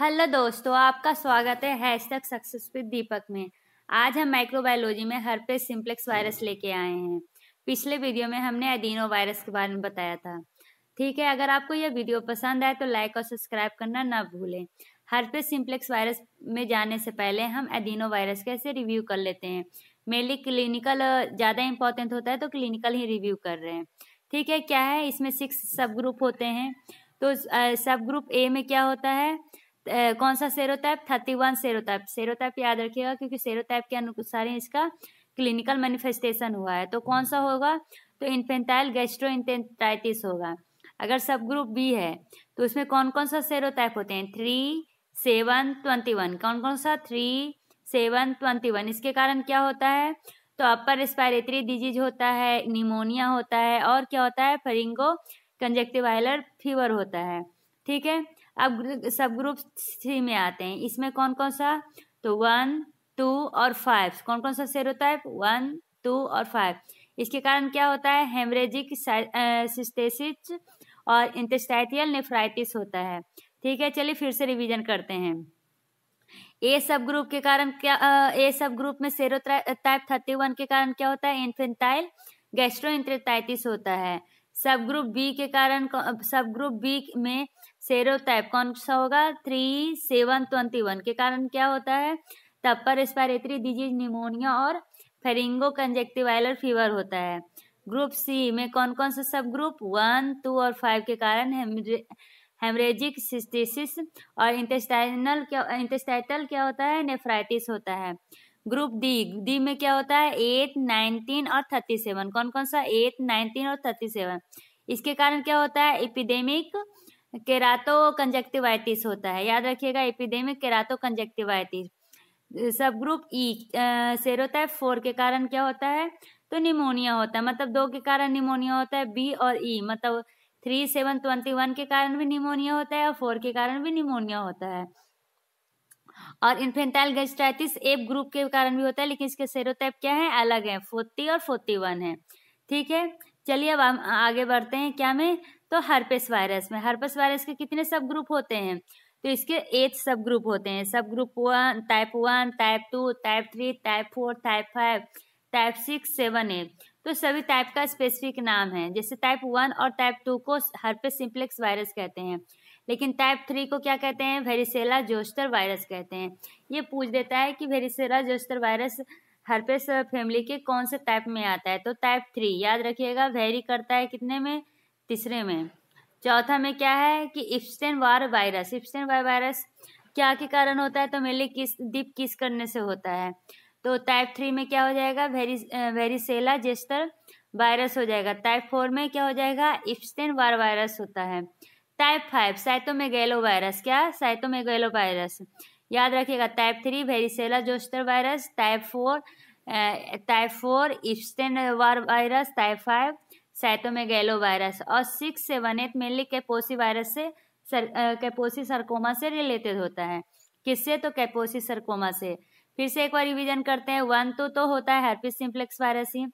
hello दोस्तों आपका स्वागत है हैश तक सक्सेस विद दीपक में आज हम माइक्रोबायोलॉजी में हरपे सिंप्लेक्स वायरस लेके आए हैं पिछले वीडियो में हमने एडिनो वायरस के बारे में बताया था ठीक है अगर आपको यह वीडियो पसंद आए तो लाइक और सब्सक्राइब करना ना भूलें हरपे सिंप्लेक्स वायरस में जाने से पहले हम एडिनो वायरस कैसे रिव्यू कर लेते हैं मेनली क्लिनिकल ज़्यादा इंपॉर्टेंट होता है तो क्लिनिकल ही रिव्यू कर रहे हैं ठीक है क्या है इसमें सिक्स सब ग्रुप होते हैं तो सब ग्रुप ए में क्या होता है कौन सा serotype thirty one serotype serotype याद रखिएगा क्योंकि सेरोटाइप के अनुसार ही इसका क्लिनिकल मैनिफेस्टेशन हुआ है तो कौन सा होगा तो इन्फेंटाइल गैस्ट्रो इंटेंटाइटिस होगा अगर सब ग्रुप बी है तो उसमें कौन कौन सा सेरोटाइप होते हैं थ्री सेवन ट्वेंटी वन कौन कौन सा थ्री सेवन ट्वेंटी वन इसके कारण क्या होता है तो अपर रेस्पायरेटरी डिजीज होता है निमोनिया होता है और क्या होता है फरिंगो कंजेक्टिवाइलर फीवर होता है ठीक है अब सब ग्रुप थ्री में आते हैं इसमें कौन कौन सा तो वन टू और फाइव कौन कौन सा होता है वन टू और फाइव इसके कारण क्या होता है हेमरेजिक सिस्टेसिस और इंटेस्टाइटियल नेफ्राइटिस होता है ठीक है चलिए फिर से रिवीजन करते हैं ए सब ग्रुप के कारण क्या ए सब ग्रुप में सेरो टाइप थर्टी वन के कारण क्या होता है इन्फेंटाइल गैस्ट्रो होता है सब ग्रुप बी के कारण सब ग्रुप बी में सेरोप कौन सा होगा थ्री सेवन ट्वेंटी वन के कारण क्या होता है तपर रेस्पायरेटरी डिजीज निमोनिया और फेरिंगो कंजेक्टिवाइलर फीवर होता है ग्रुप सी में कौन कौन से सब ग्रुप वन टू और फाइव के कारण हेमरेजिक सिस्टिसिस और इंटेस्टाइनल क्या इंटेस्टाइटल क्या होता है नेफ्राइटिस होता है ग्रुप डी डी में क्या होता है एट नाइनटीन और थर्टी सेवन कौन कौन सा एट नाइनटीन और थर्टी सेवन इसके कारण क्या होता है इपिडेमिक केरातो कंजक्टिवाइटिस होता है याद रखिएगा epidemic keratoconjunctivitis subgroup E होता है फोर के कारण क्या होता है तो निमोनिया होता है मतलब दो के कारण निमोनिया होता है बी और ई e, मतलब थ्री सेवन ट्वेंटी वन के कारण भी निमोनिया होता है और फोर के कारण भी निमोनिया होता है और इन्फेंटाइल गैस्ट्राइटिस एप ग्रुप के कारण भी होता है लेकिन इसके सेरोटाइप क्या है अलग है फोर्टी और फोर्टी वन है ठीक है चलिए अब हम आगे बढ़ते हैं क्या में तो हर्पेस वायरस में हर्पेस वायरस के कितने सब ग्रुप होते हैं तो इसके एट सब ग्रुप होते हैं subgroup one type one type two type three type four type five type six seven eight तो सभी टाइप का स्पेसिफिक नाम है जैसे टाइप वन और टाइप टू को हर्पेस सिंप्लेक्स वायरस कहते हैं लेकिन टाइप थ्री को क्या कहते हैं वेरिसेला जोस्टर वायरस कहते हैं ये पूछ देता है कि varicella zoster virus herpes family के कौन से टाइप में आता है तो टाइप थ्री याद रखिएगा वेरी करता है कितने में तीसरे में चौथा में क्या है कि इफ्सटेन वार वायरस इफ्सटेन वार वायरस क्या के कारण होता है तो मेले किस डीप किस करने से होता है तो टाइप थ्री में क्या हो जाएगा वेरी वेरीसेला जेस्टर वायरस हो जाएगा टाइप फोर में क्या हो जाएगा इफ्सटेन वार वायरस होता है टाइप फाइव साइटोमेगेलो वायरस क्या साइटोमेगेलो वायरस याद रखिएगा type three varicella zoster virus type four type four Epstein Barr virus type five cytomegalovirus और six seven eight mainly Kaposi virus से सर, कैपोसी सरकोमा से related होता है किससे तो कैपोसी सरकोमा से फिर से एक बार रिविजन करते हैं वन तो तो होता है herpes सिम्प्लेक्स वायरस ही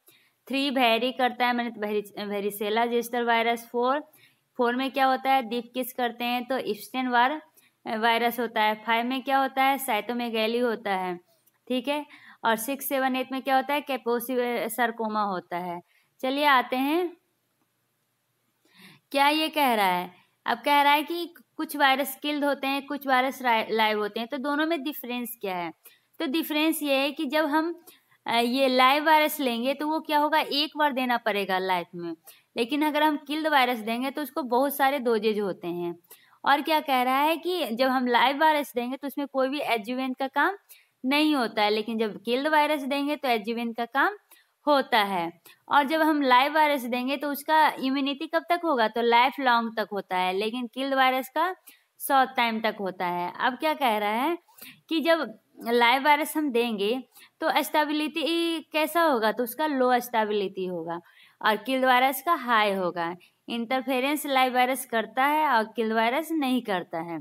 थ्री वेरी करता है मैंने varicella zoster virus four four में क्या होता है दीप किस करते हैं तो इफ्स्टेन वार वायरस होता है फाइव में क्या होता है साइटोमेगैली होता है ठीक है और सिक्स सेवन एट में क्या होता है कैपोसि सरकोमा होता है चलिए आते हैं क्या ये कह रहा है अब कह रहा है कि कुछ वायरस किल्ड होते हैं कुछ वायरस लाइव होते हैं तो दोनों में डिफरेंस क्या है तो डिफरेंस ये है कि जब हम ये लाइव वायरस लेंगे तो वो क्या होगा एक बार देना पड़ेगा लाइफ में लेकिन अगर हम किल्ड वायरस देंगे तो उसको बहुत सारे डोजेज होते हैं और क्या कह रहा है कि जब हम लाइव वायरस देंगे तो उसमें कोई भी एजुवेंट का काम नहीं होता है लेकिन जब किल्ड वायरस देंगे तो एजुवेंट का काम होता है और जब हम लाइव वायरस देंगे तो उसका इम्यूनिटी कब तक होगा तो लाइफ लॉन्ग तक होता है लेकिन किल्ड वायरस का शॉर्ट टाइम तक होता है अब क्या कह रहा है कि जब लाइव वायरस हम देंगे तो स्टेबिलिटी कैसा होगा तो उसका लो स्टेबिलिटी होगा और किल वायरस का हाई होगा इंटरफेरेंस लाइव वायरस करता है और किल वायरस नहीं करता है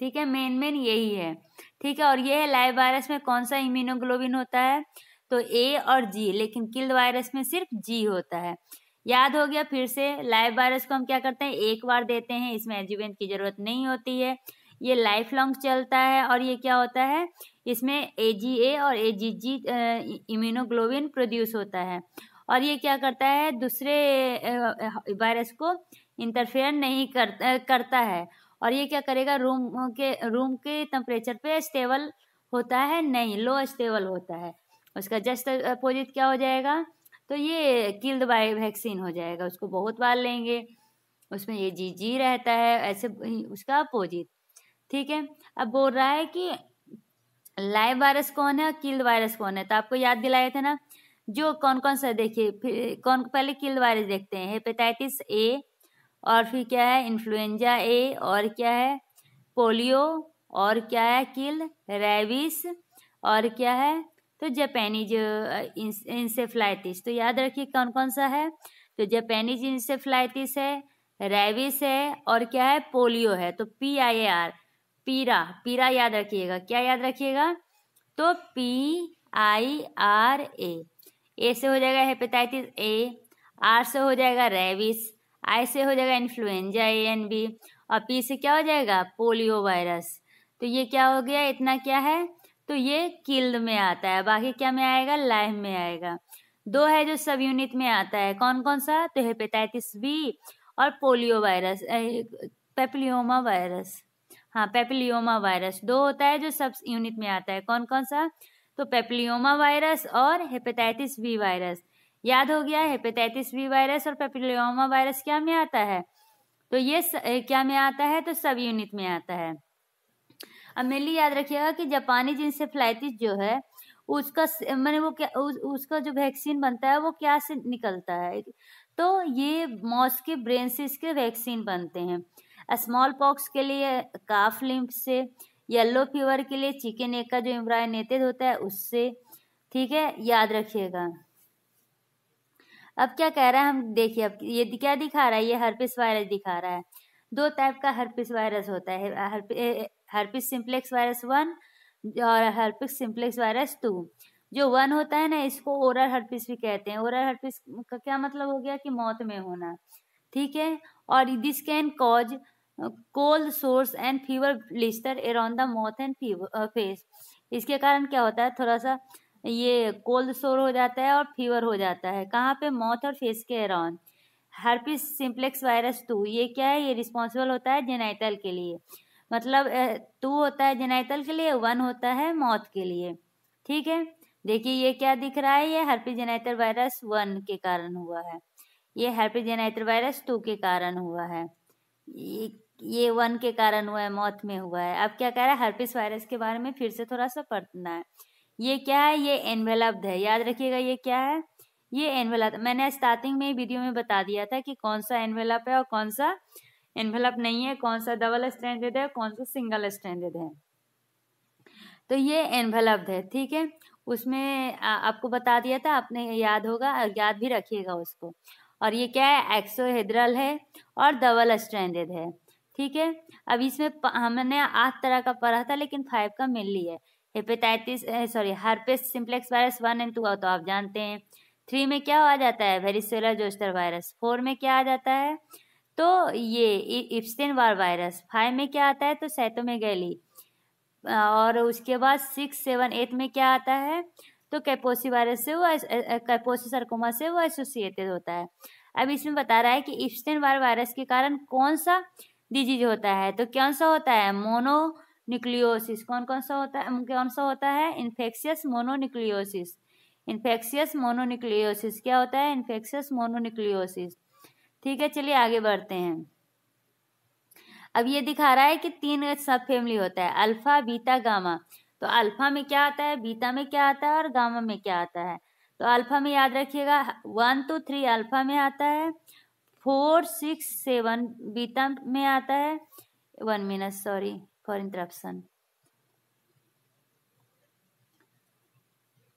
ठीक है मेन मेन यही है ठीक है और ये है लाइव वायरस में कौन सा इम्यूनोग्लोबिन होता है तो ए और जी लेकिन किल वायरस में सिर्फ जी होता है याद हो गया फिर से लाइव वायरस को हम क्या करते हैं एक बार देते हैं इसमें एजुवेंट की जरूरत नहीं होती है ये लाइफ लॉन्ग चलता है और ये क्या होता है इसमें ए जी ए और ए जी जी इम्यूनोग्लोबिन प्रोड्यूस होता है और ये क्या करता है दूसरे वायरस को इंटरफेयर नहीं कर, करता है और ये क्या करेगा रूम के रूम के टेम्परेचर पे स्टेबल होता है नहीं लो स्टेबल होता है उसका जस्ट अपोजिट क्या हो जाएगा तो ये किल्ड बाय वैक्सीन हो जाएगा उसको बहुत बार लेंगे उसमें ये जी जी रहता है ऐसे उसका अपोजिट ठीक है अब बोल रहा है कि लाइव वायरस कौन है और किल्ड वायरस कौन है तो आपको याद दिलाए थे ना जो कौन कौन सा देखिए फिर कौन पहले किल वायरस देखते हैं हेपेटाइटिस ए और फिर क्या है इन्फ्लुएंजा ए और क्या है पोलियो और क्या है किल रेबिस और क्या है तो जापानीज इंसेफ्लाइटिस तो याद रखिए कौन कौन सा है तो जापानीज इंसेफ्लाइटिस है रेबिस है और क्या है पोलियो है तो पी आई ए आर पीरा पीरा याद रखिएगा क्या याद रखिएगा तो पी आई आर ए ए से हो जाएगा हेपेटाइटिस ए आर से हो जाएगा रेबिस आई से हो जाएगा इन्फ्लुएंजा ए एन बी और पी से क्या हो जाएगा पोलियो वायरस तो ये क्या हो गया इतना क्या है तो ये किल्ड में आता है बाकी क्या में आएगा लाइव में आएगा दो है जो सब यूनिट में आता है कौन कौन सा तो हेपेटाइटिस बी और पोलियो वायरस पेपलियोमा वायरस हाँ पेपलियोमा वायरस दो होता है जो सब यूनिट में आता है कौन कौन सा तो पेपिलियोमा वायरस और हेपेटाइटिस बी वायरस याद हो गया हेपेटाइटिस बी वायरस और पेपिलियोमा वायरस क्या में आता है तो ये स, क्या में आता है तो सब यूनिट में आता है अब मेनली याद रखिएगा कि जापानी जिनसेफ्लाइटिस जो है उसका मैंने वो क्या उस, उसका जो वैक्सीन बनता है वो क्या से निकलता है तो ये मॉस के ब्रेन से इसके वैक्सीन बनते हैं स्मॉल पॉक्स के लिए काफ लिम्फ से येलो फीवर के लिए चिकन एग का जो इम्ब्राइनेटेड होता है उससे ठीक है याद रखिएगा अब क्या कह रहा है हम देखिए अब ये क्या दिखा रहा है ये हर्पिस वायरस दिखा रहा है दो टाइप का हर्पिस वायरस होता है हर्पिस सिंप्लेक्स वायरस वन और हर्पिस सिंप्लेक्स वायरस टू जो वन होता है ना इसको ओरल हर्पिस भी कहते हैं ओरल हर्पिस का क्या मतलब हो गया कि मौत में होना ठीक है और this can cause cold sores and fever blister around the mouth and face इसके कारण क्या होता है थोड़ा सा ये कोल्ड सोर हो जाता है और फीवर हो जाता है कहाँ पे माउथ और फेस के around herpes simplex virus two ये क्या है ये रिस्पॉन्सिबल होता है जेनाइटल के लिए मतलब टू होता है जेनाइटल के लिए वन होता है मौत के लिए ठीक है देखिए ये क्या दिख रहा है ये हर्पिस जेनाइटल वायरस वन के कारण हुआ है ये हर्पिस जेनाइटल वायरस टू के कारण हुआ है ये वन के कारण हुआ है मौत में हुआ है अब क्या कह रहा है हर्पिस वायरस के बारे में फिर से थोड़ा सा पढ़ना है ये क्या है ये एनवेलप्ड है याद रखिएगा ये क्या है ये एनवेलप मैंने स्टार्टिंग में वीडियो में बता दिया था कि कौन सा एनवेलप है और कौन सा एनवेलप नहीं है कौन सा डबल स्टैंडेड है कौन सा सिंगल स्टैंडेड है तो ये एनवेलप्ड है ठीक है उसमें आ, आपको बता दिया था आपने याद होगा याद भी रखिएगा उसको और ये क्या है एक्सोहेड्रल है और डबल स्ट्रैंडेड है ठीक है अब इसमें हमने आठ तरह का पढ़ा था लेकिन फाइव का मिल लिया है hepatitis sorry herpes simplex virus one and two तो आप जानते हैं थ्री में क्या आ जाता है वेरिसोला जोस्टर वायरस फोर में क्या आ जाता है तो ये इप्स्टेन वार वायरस फाइव में क्या आता है तो में गैली और उसके बाद सिक्स सेवन एट में क्या आता है तो कैपोसी वायरस से वो कैपोसी सरकोमा से वो एसोसिएटेड होता है अब इसमें बता रहा है कि इप्स्टेन वार वायरस के कारण कौन सा डिजीज होता है तो कौन सा होता है मोनो न्यूक्लियोसिस कौन कौन सा होता है कौन सा होता है इन्फेक्शियस मोनोन्यूक्लियोसिस इन्फेक्शियस मोनोन्यूक्लियोसिस क्या होता है इन्फेक्शियस मोनोन्यूक्लियोसिस ठीक है चलिए आगे बढ़ते हैं अब ये दिखा रहा है कि तीन सब फैमिली होता है अल्फा बीटा गामा तो अल्फा में क्या आता है बीटा में क्या आता है और गामा में क्या आता है तो अल्फा में याद रखिएगा वन टू थ्री अल्फा में आता है फोर सिक्स सेवन बीटा में आता है one minute sorry for interruption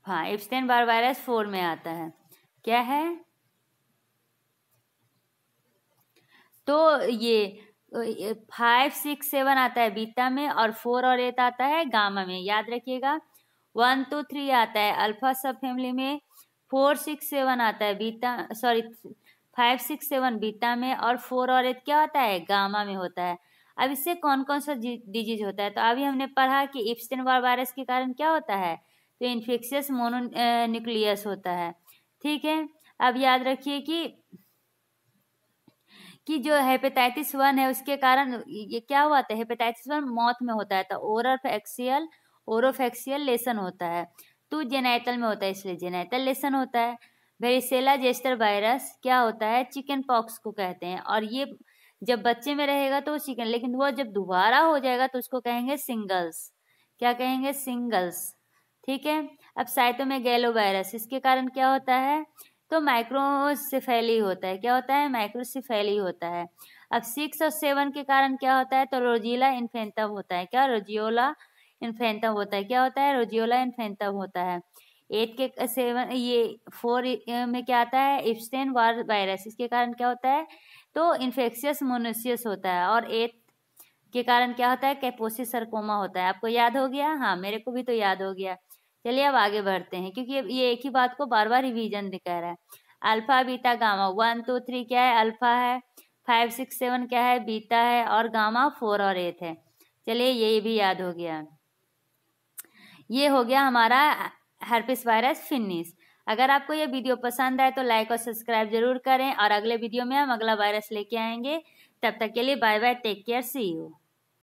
हाँ एप्सटेन बार वायरस फोर में आता है क्या है तो ये फाइव सिक्स सेवन आता है बीटा में और फोर और एट आता है गामा में याद रखिएगा वन टू थ्री आता है अल्फा सब फैमिली में फोर सिक्स सेवन आता है beta sorry five six seven beta में और फोर और एट क्या होता है गामा में होता है अब इससे कौन कौन सा डिजीज होता है तो अभी हमने पढ़ा कि इप्सटेन वायरस के कारण क्या होता है तो इन्फेक्शियस मोनो न्यूक्लियस होता है ठीक है अब याद रखिए कि कि जो हेपेटाइटिस वन है उसके कारण ये क्या हुआ था हेपेटाइटिस वन मौत में होता है तो ओरफेक्सियल ओरोफेक्सियल लेसन होता है तो जेनाइटल में होता है इसलिए जेनाइटल लेसन होता है वेरिसेला जेस्टर वायरस क्या होता है चिकन पॉक्स को कहते हैं और ये जब बच्चे में रहेगा तो चिकन लेकिन वो जब दोबारा हो जाएगा तो उसको कहेंगे सिंगल्स क्या कहेंगे सिंगल्स ठीक है अब साइटो में गैलो वायरस इसके कारण क्या होता है तो माइक्रोसिफेली होता है क्या होता है माइक्रोसिफेली होता है अब सिक्स और सेवन के कारण क्या होता है तो रोजिला इन्फेंटम होता है क्या रोजियोला इन्फेंटम होता है क्या होता है रोजियोला इन्फेंटम होता है एट के सेवन ये फोर में क्या आता है इफ्सटेन वार वायरस इसके कारण क्या होता है तो इन्फेक्शियस मोनोसियस होता है और एट के कारण क्या होता है कैपोसिस सरकोमा होता है आपको याद हो गया हाँ मेरे को भी तो याद हो गया चलिए अब आगे बढ़ते हैं क्योंकि ये एक ही बात को बार बार रिविजन दिखा कह रहा है alpha beta gamma one two three क्या है अल्फा है फाइव सिक्स सेवन क्या है बीटा है और गामा फोर और एट है चलिए ये भी याद हो गया ये हो गया हमारा हर्पिस वायरस फिनिश अगर आपको ये वीडियो पसंद आए तो लाइक और सब्सक्राइब जरूर करें और अगले वीडियो में हम अगला वायरस लेके आएंगे तब तक के लिए bye bye take care see you